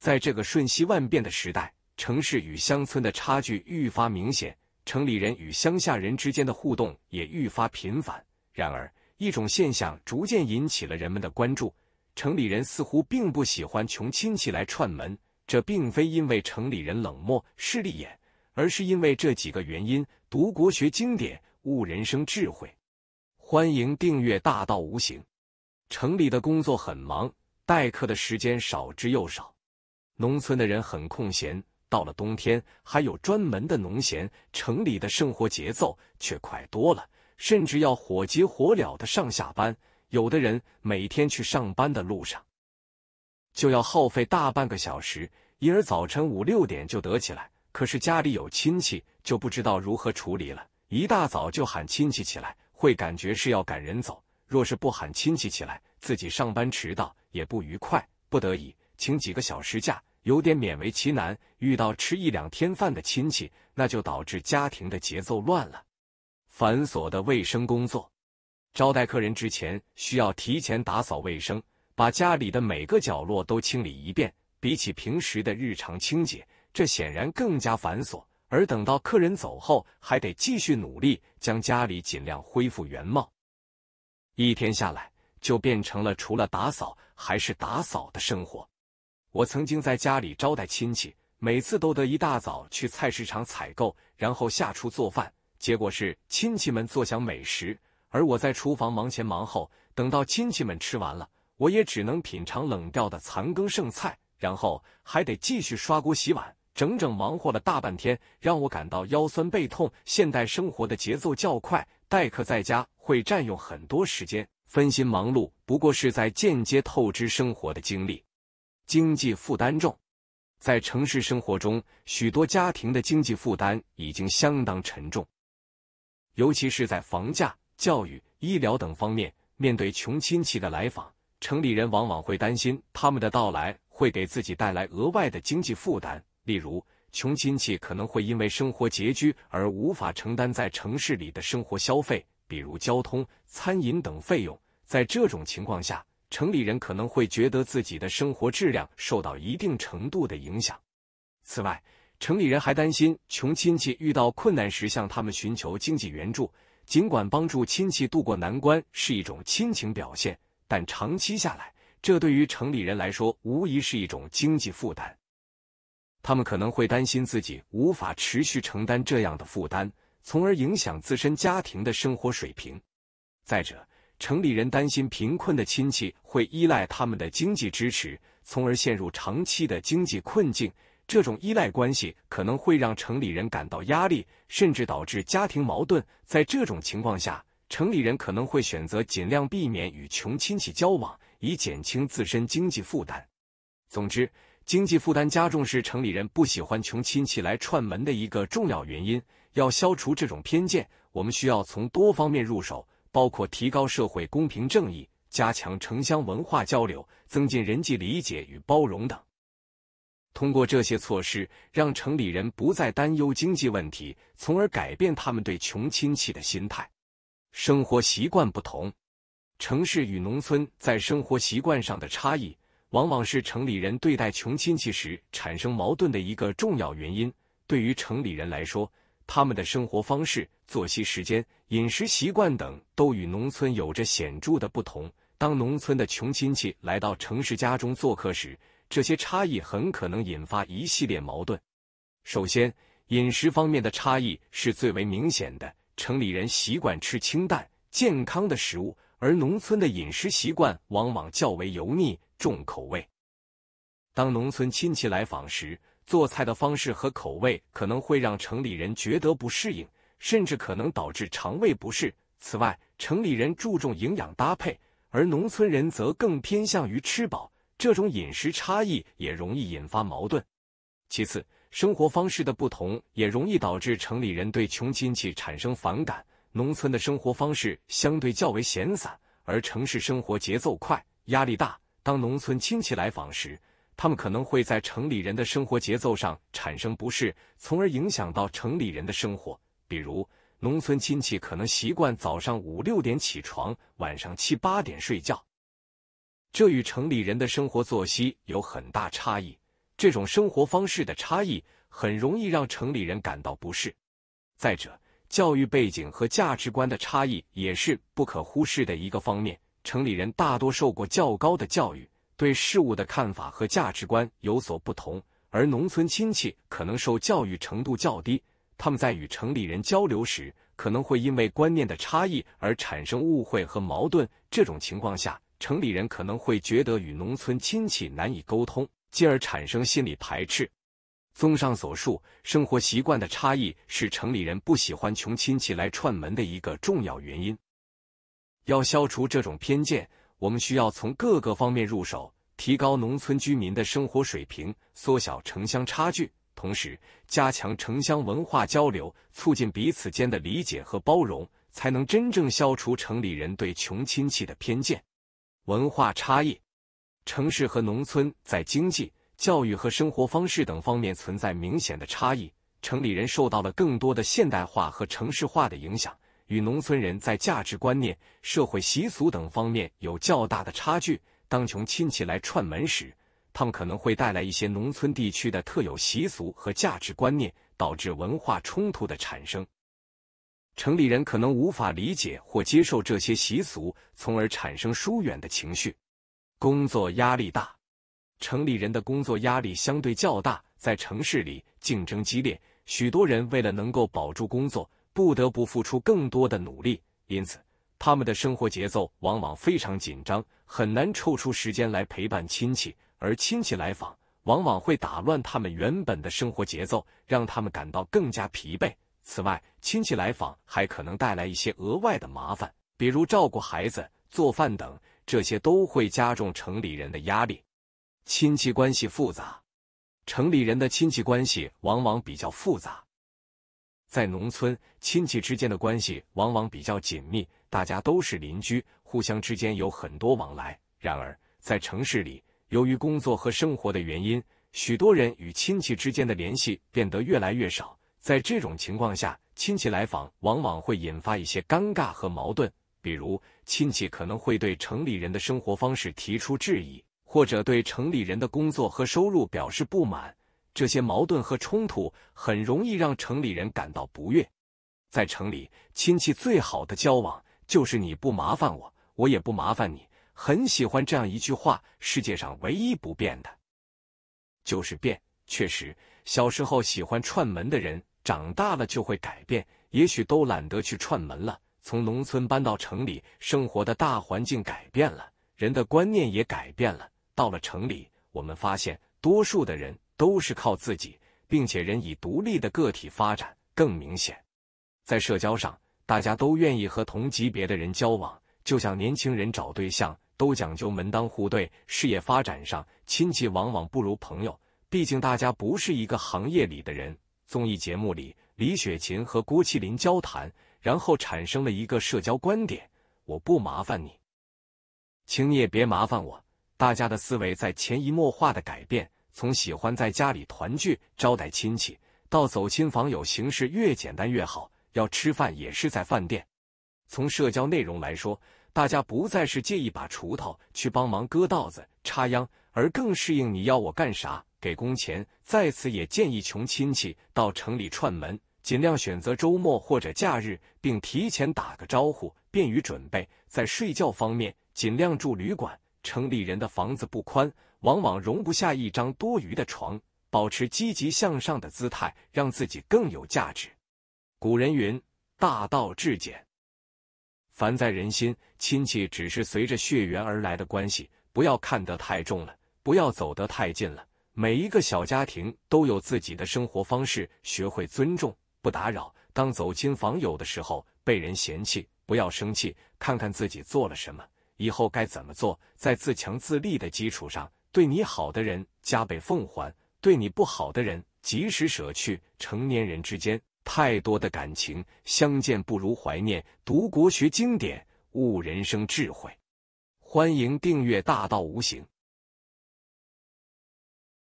在这个瞬息万变的时代，城市与乡村的差距愈发明显，城里人与乡下人之间的互动也愈发频繁。然而，一种现象逐渐引起了人们的关注：城里人似乎并不喜欢穷亲戚来串门。这并非因为城里人冷漠、势利眼，而是因为这几个原因：读国学经典，悟人生智慧。欢迎订阅《大道无形》。城里的工作很忙，待客的时间少之又少。农村的人很空闲，到了冬天还有专门的农闲。城里的生活节奏却快多了，甚至要火急火燎的上下班。有的人每天去上班的路上就要耗费大半个小时，因而早晨五六点就得起来。可是家里有亲戚，就不知道如何处理了。一大早就喊亲戚起来，会感觉是要赶人走；若是不喊亲戚起来，自己上班迟到也不愉快。不得已，请几个小时假。有点勉为其难，遇到吃一两天饭的亲戚，那就导致家庭的节奏乱了。繁琐的卫生工作，招待客人之前需要提前打扫卫生，把家里的每个角落都清理一遍。比起平时的日常清洁，这显然更加繁琐。而等到客人走后，还得继续努力，将家里尽量恢复原貌。一天下来，就变成了除了打扫还是打扫的生活。我曾经在家里招待亲戚，每次都得一大早去菜市场采购，然后下厨做饭。结果是亲戚们坐享美食，而我在厨房忙前忙后。等到亲戚们吃完了，我也只能品尝冷掉的残羹剩菜，然后还得继续刷锅洗碗，整整忙活了大半天，让我感到腰酸背痛。现代生活的节奏较快，待客在家会占用很多时间，分心忙碌不过是在间接透支生活的精力。经济负担重，在城市生活中，许多家庭的经济负担已经相当沉重，尤其是在房价、教育、医疗等方面。面对穷亲戚的来访，城里人往往会担心他们的到来会给自己带来额外的经济负担。例如，穷亲戚可能会因为生活拮据而无法承担在城市里的生活消费，比如交通、餐饮等费用。在这种情况下，城里人可能会觉得自己的生活质量受到一定程度的影响。此外，城里人还担心穷亲戚遇到困难时向他们寻求经济援助。尽管帮助亲戚度过难关是一种亲情表现，但长期下来，这对于城里人来说无疑是一种经济负担。他们可能会担心自己无法持续承担这样的负担，从而影响自身家庭的生活水平。再者，城里人担心贫困的亲戚会依赖他们的经济支持，从而陷入长期的经济困境。这种依赖关系可能会让城里人感到压力，甚至导致家庭矛盾。在这种情况下，城里人可能会选择尽量避免与穷亲戚交往，以减轻自身经济负担。总之，经济负担加重是城里人不喜欢穷亲戚来串门的一个重要原因。要消除这种偏见，我们需要从多方面入手。包括提高社会公平正义、加强城乡文化交流、增进人际理解与包容等。通过这些措施，让城里人不再担忧经济问题，从而改变他们对穷亲戚的心态。生活习惯不同，城市与农村在生活习惯上的差异，往往是城里人对待穷亲戚时产生矛盾的一个重要原因。对于城里人来说，他们的生活方式、作息时间、饮食习惯等都与农村有着显著的不同。当农村的穷亲戚来到城市家中做客时，这些差异很可能引发一系列矛盾。首先，饮食方面的差异是最为明显的。城里人习惯吃清淡、健康的食物，而农村的饮食习惯往往较为油腻、重口味。当农村亲戚来访时，做菜的方式和口味可能会让城里人觉得不适应，甚至可能导致肠胃不适。此外，城里人注重营养搭配，而农村人则更偏向于吃饱，这种饮食差异也容易引发矛盾。其次，生活方式的不同也容易导致城里人对穷亲戚产生反感。农村的生活方式相对较为闲散，而城市生活节奏快，压力大。当农村亲戚来访时，他们可能会在城里人的生活节奏上产生不适，从而影响到城里人的生活。比如，农村亲戚可能习惯早上五六点起床，晚上七八点睡觉，这与城里人的生活作息有很大差异。这种生活方式的差异很容易让城里人感到不适。再者，教育背景和价值观的差异也是不可忽视的一个方面。城里人大多受过较高的教育。对事物的看法和价值观有所不同，而农村亲戚可能受教育程度较低，他们在与城里人交流时，可能会因为观念的差异而产生误会和矛盾。这种情况下，城里人可能会觉得与农村亲戚难以沟通，进而产生心理排斥。综上所述，生活习惯的差异是城里人不喜欢穷亲戚来串门的一个重要原因。要消除这种偏见。我们需要从各个方面入手，提高农村居民的生活水平，缩小城乡差距，同时加强城乡文化交流，促进彼此间的理解和包容，才能真正消除城里人对穷亲戚的偏见。文化差异，城市和农村在经济、教育和生活方式等方面存在明显的差异，城里人受到了更多的现代化和城市化的影响。与农村人在价值观念、社会习俗等方面有较大的差距。当穷亲戚来串门时，他们可能会带来一些农村地区的特有习俗和价值观念，导致文化冲突的产生。城里人可能无法理解或接受这些习俗，从而产生疏远的情绪。工作压力大，城里人的工作压力相对较大，在城市里竞争激烈，许多人为了能够保住工作。不得不付出更多的努力，因此他们的生活节奏往往非常紧张，很难抽出时间来陪伴亲戚。而亲戚来访往往会打乱他们原本的生活节奏，让他们感到更加疲惫。此外，亲戚来访还可能带来一些额外的麻烦，比如照顾孩子、做饭等，这些都会加重城里人的压力。亲戚关系复杂，城里人的亲戚关系往往比较复杂。在农村，亲戚之间的关系往往比较紧密，大家都是邻居，互相之间有很多往来。然而，在城市里，由于工作和生活的原因，许多人与亲戚之间的联系变得越来越少。在这种情况下，亲戚来访往往会引发一些尴尬和矛盾，比如亲戚可能会对城里人的生活方式提出质疑，或者对城里人的工作和收入表示不满。这些矛盾和冲突很容易让城里人感到不悦。在城里，亲戚最好的交往就是你不麻烦我，我也不麻烦你。很喜欢这样一句话：“世界上唯一不变的，就是变。”确实，小时候喜欢串门的人，长大了就会改变，也许都懒得去串门了。从农村搬到城里，生活的大环境改变了，人的观念也改变了。到了城里，我们发现，多数的人。都是靠自己，并且人以独立的个体发展更明显。在社交上，大家都愿意和同级别的人交往，就像年轻人找对象都讲究门当户对。事业发展上，亲戚往往不如朋友，毕竟大家不是一个行业里的人。综艺节目里，李雪琴和郭麒麟交谈，然后产生了一个社交观点：我不麻烦你，请你也别麻烦我。大家的思维在潜移默化的改变。从喜欢在家里团聚招待亲戚，到走亲访友，形式越简单越好。要吃饭也是在饭店。从社交内容来说，大家不再是借一把锄头去帮忙割稻子、插秧，而更适应你要我干啥给工钱。在此也建议穷亲戚到城里串门，尽量选择周末或者假日，并提前打个招呼，便于准备。在睡觉方面，尽量住旅馆，城里人的房子不宽。往往容不下一张多余的床。保持积极向上的姿态，让自己更有价值。古人云：“大道至简。”凡在人心，亲戚只是随着血缘而来的关系，不要看得太重了，不要走得太近了。每一个小家庭都有自己的生活方式，学会尊重，不打扰。当走亲访友的时候被人嫌弃，不要生气，看看自己做了什么，以后该怎么做，在自强自立的基础上。对你好的人加倍奉还，对你不好的人及时舍去。成年人之间，太多的感情，相见不如怀念。读国学经典，悟人生智慧。欢迎订阅《大道无形》。